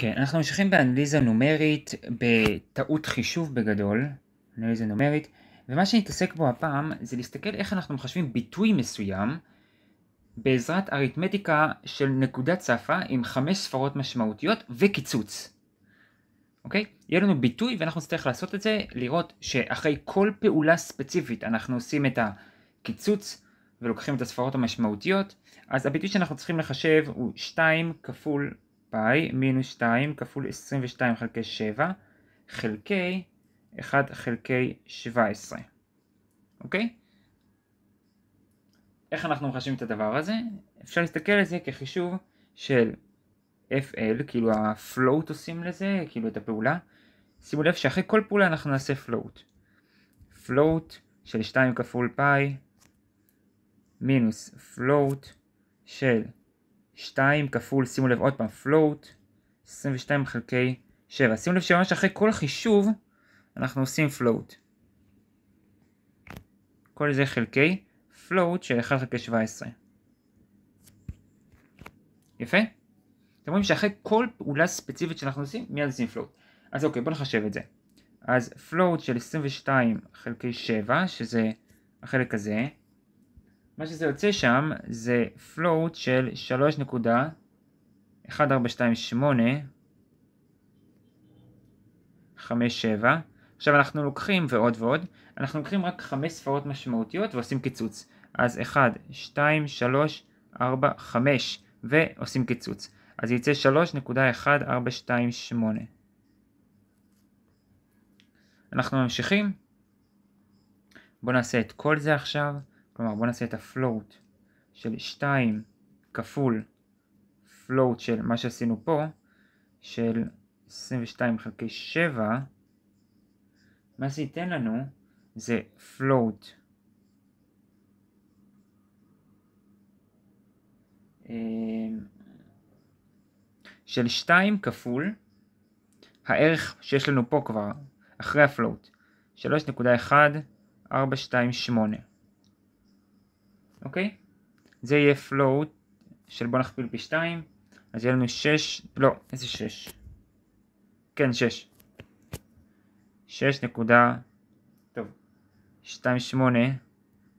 כן, אנחנו ממשיכים באנליזה נומרית, בטעות חישוב בגדול, אנליזה נומרית, ומה שנתעסק בו הפעם זה להסתכל איך אנחנו מחשבים ביטוי מסוים בעזרת אריתמטיקה של נקודת צפה עם חמש ספרות משמעותיות וקיצוץ. אוקיי? יהיה לנו ביטוי ואנחנו נצטרך לעשות את זה, לראות שאחרי כל פעולה ספציפית אנחנו עושים את הקיצוץ ולוקחים את הספרות המשמעותיות, אז הביטוי שאנחנו צריכים לחשב הוא 2 כפול פאי מינוס 2 כפול 22 חלקי 7 חלקי 1 חלקי 17, אוקיי? איך אנחנו מחשבים את הדבר הזה? אפשר להסתכל על זה כחישוב של FL, כאילו הפלוט עושים לזה, כאילו את הפעולה. שימו לב שאחרי כל פעולה אנחנו נעשה float. float של 2 כפול פאי מינוס float של 2 כפול, שימו לב עוד פעם, float, 22 חלקי 7. שימו לב שממש אחרי כל חישוב אנחנו עושים float. כל זה חלקי float של 1 חלקי 17. יפה? אתם רואים שאחרי כל פעולה ספציפית שאנחנו עושים, מיד עושים float. אז אוקיי, בואו נחשב את זה. אז float של 22 חלקי 7, שזה החלק הזה, מה שזה יוצא שם זה float של 3.1428 57 עכשיו אנחנו לוקחים ועוד ועוד, אנחנו לוקחים רק 5 ספרות משמעותיות ועושים קיצוץ. אז 1, 2, 3, 4, 5 ועושים קיצוץ. אז יצא 3.1428. אנחנו ממשיכים. בואו נעשה את כל זה עכשיו. כלומר בוא נעשה את הפלוט של 2 כפול פלוט של מה שעשינו פה של 22 חלקי 7 מה זה ייתן לנו זה פלוט אמ, של 2 כפול הערך שיש לנו פה כבר אחרי הפלוט 3.1428 אוקיי? זה יהיה float של בוא נכפיל פי 2, אז יהיה לנו 6, לא, איזה 6? כן, 6. 6 נקודה, טוב, 2, 8,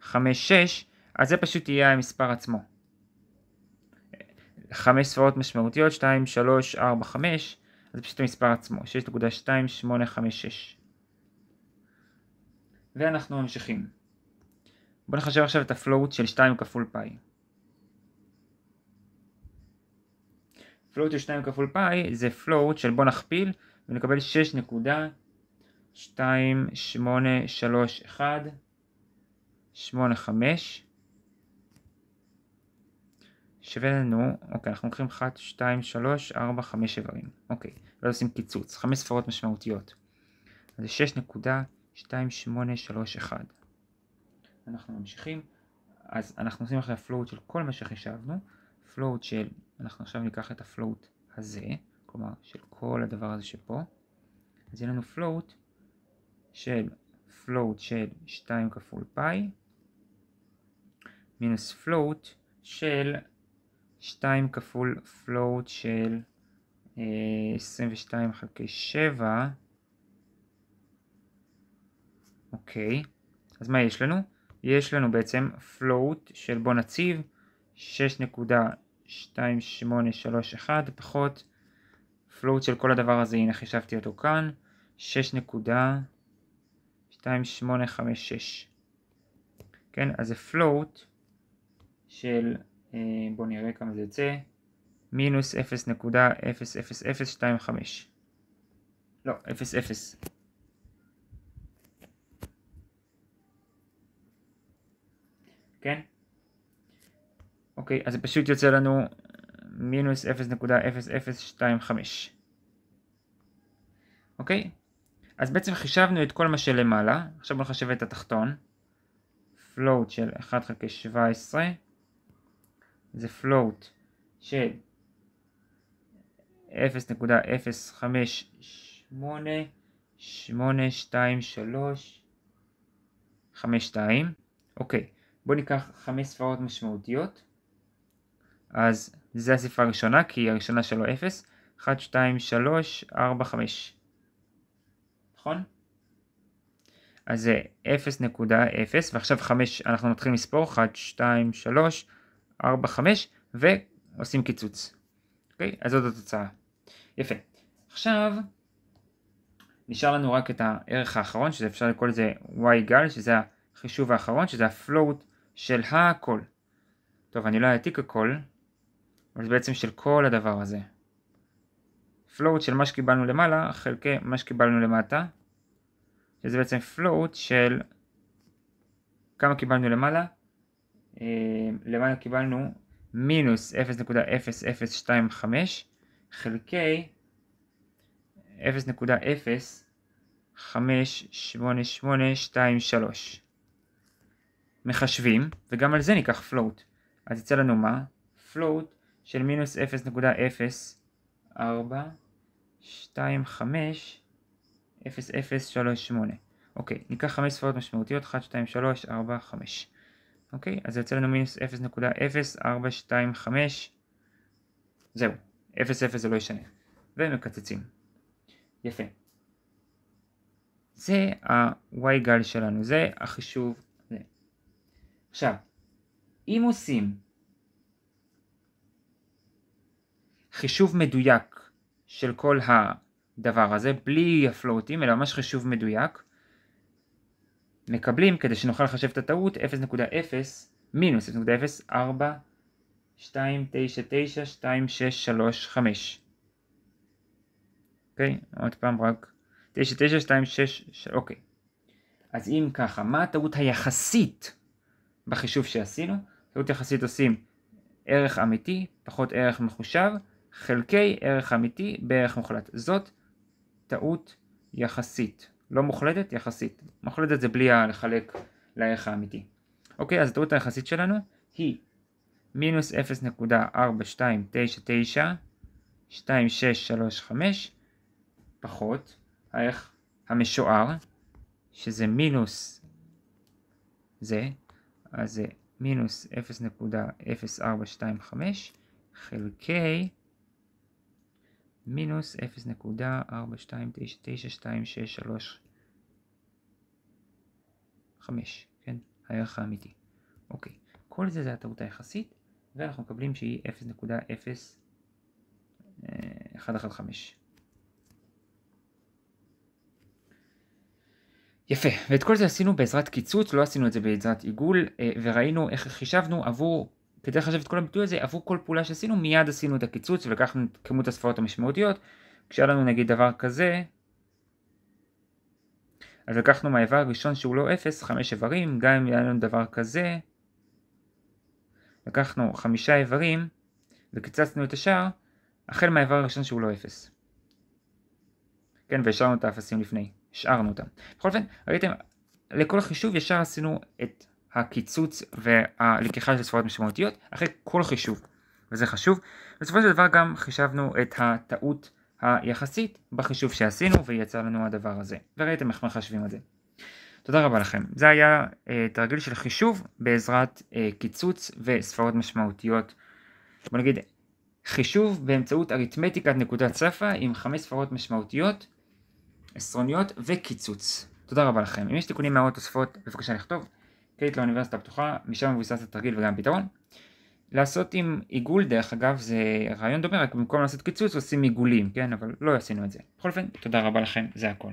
5, 6, אז זה פשוט יהיה המספר עצמו. 5 ספרות משמעותיות, 2, 3, 4, 5, אז זה פשוט המספר עצמו, 6.2856. ואנחנו ממשיכים. בוא נחשב עכשיו את הפלואות של 2 כפול פאי. פלואות של 2 כפול פאי זה פלואות של בוא נכפיל ונקבל 6.2831 85 שווה לנו, אוקיי, אנחנו לוקחים 1, 2, 3, 4, 5 איברים, אוקיי, ואז לא עושים קיצוץ, 5 ספרות משמעותיות, אז זה 6.2831 אנחנו ממשיכים, אז אנחנו עושים עכשיו float של כל מה שחישבנו, פלואות של, אנחנו עכשיו ניקח את הפלואות הזה, כלומר של כל הדבר הזה שפה, אז יהיה לנו פלואות של פלואות של 2 כפול פאי, מינוס פלואות של 2 כפול פלואות של 22 אה, חלקי 7, אוקיי, אז מה יש לנו? יש לנו בעצם float של בוא נציב 6.2831 פחות float של כל הדבר הזה, הנה חישבתי אותו כאן, 6.2856 כן, אז זה float של, אה, בוא נראה כמה זה יוצא, מינוס 0.00025 לא, 0.0 כן? אוקיי, אז זה פשוט יוצא לנו אה, מינוס 0.0025. אוקיי? אז בעצם חישבנו את כל מה שלמעלה, עכשיו בואו נחשב את התחתון. float של 1 חלקי 17 זה float של 0.05882352 אוקיי בואו ניקח חמש ספרות משמעותיות. אז זה הספרה הראשונה, כי הראשונה שלו 0. 1, 2, 3, 4, 5. נכון? אז זה 0.0, ועכשיו 5, אנחנו מתחילים לספור, 1, 2, 3, 4, 5, ועושים קיצוץ. אוקיי? אז זאת התוצאה. יפה. עכשיו, נשאר לנו רק את הערך האחרון, שזה אפשר לקרוא לזה y גל, שזה ה... החישוב האחרון שזה הפלוט של הכל. טוב, אני לא אעתיק הכל, אבל זה בעצם של כל הדבר הזה. פלוט של מה שקיבלנו למעלה חלקי מה שקיבלנו למטה, שזה בעצם פלוט של כמה קיבלנו למעלה? אה, למעלה קיבלנו מינוס 0.0025 חלקי 0.0588823 מחשבים, וגם על זה ניקח float. אז יצא לנו מה? float של מינוס 0.0425 0038 אוקיי, ניקח 5 ספרות משמעותיות 1, 2, 3, 4, 5 אוקיי, אז יוצא לנו מינוס 0.0425 זהו, 0, 0 זה לא ישנה ומקצצים יפה זה ה-y גל שלנו, זה החישוב עכשיו, אם עושים חישוב מדויק של כל הדבר הזה, בלי הפלוטים, אלא ממש חישוב מדויק, מקבלים, כדי שנוכל לחשב את הטעות, 0.0 מינוס 0.04299265. אוקיי? עוד פעם רק 6, אוקיי. אז אם ככה, מה הטעות היחסית בחישוב שעשינו. טעות יחסית עושים ערך אמיתי פחות ערך מחושב חלקי ערך אמיתי בערך מוחלט. זאת טעות יחסית, לא מוחלטת, יחסית. מוחלטת זה בלי לחלק לערך האמיתי. אוקיי, אז הטעות היחסית שלנו היא מינוס 0.4299-2635 פחות הערך המשוער, שזה מינוס זה, אז זה מינוס 0.0425 חלקי מינוס 0.4299263 כן? הערך האמיתי. אוקיי, כל זה זה הטעות היחסית, ואנחנו מקבלים שהיא 0.0115. יפה, ואת כל זה עשינו בעזרת קיצוץ, לא עשינו את זה בעזרת עיגול, אה, וראינו איך חישבנו עבור, כדי לחשב את כל הביטוי הזה, עבור כל פעולה שעשינו, מיד עשינו את הקיצוץ ולקחנו את כמות הספרות המשמעותיות, כשהיה לנו נגיד דבר כזה, אז לקחנו מהאיבר הראשון שהוא לא 0, 5 איברים, גם אם היה לנו דבר כזה, לקחנו 5 איברים וקיצצנו את השאר, החל מהאיבר הראשון שהוא לא 0. כן, והשארנו את האפסים לפני. השארנו אותם. בכל אופן, ראיתם, לכל החישוב ישר עשינו את הקיצוץ והלקיחה של ספרות משמעותיות אחרי כל חישוב, וזה חשוב. בסופו של דבר גם חישבנו את הטעות היחסית בחישוב שעשינו ויצא לנו הדבר הזה, וראיתם איך מחשבים את זה. תודה רבה לכם. זה היה אה, תרגיל של חישוב בעזרת אה, קיצוץ וספרות משמעותיות. בוא נגיד חישוב באמצעות אריתמטיקת נקודת שפה עם חמש ספרות משמעותיות עשרוניות וקיצוץ. תודה רבה לכם. אם יש תיקונים מהערות תוספות, בבקשה לכתוב. קרדיט לאוניברסיטה הפתוחה, משם מבוסס התרגיל וגם פתרון. לעשות עם עיגול דרך אגב זה רעיון דומה, רק במקום לעשות קיצוץ עושים עיגולים, כן? אבל לא עשינו את זה. בכל אופן, תודה רבה לכם, זה הכל.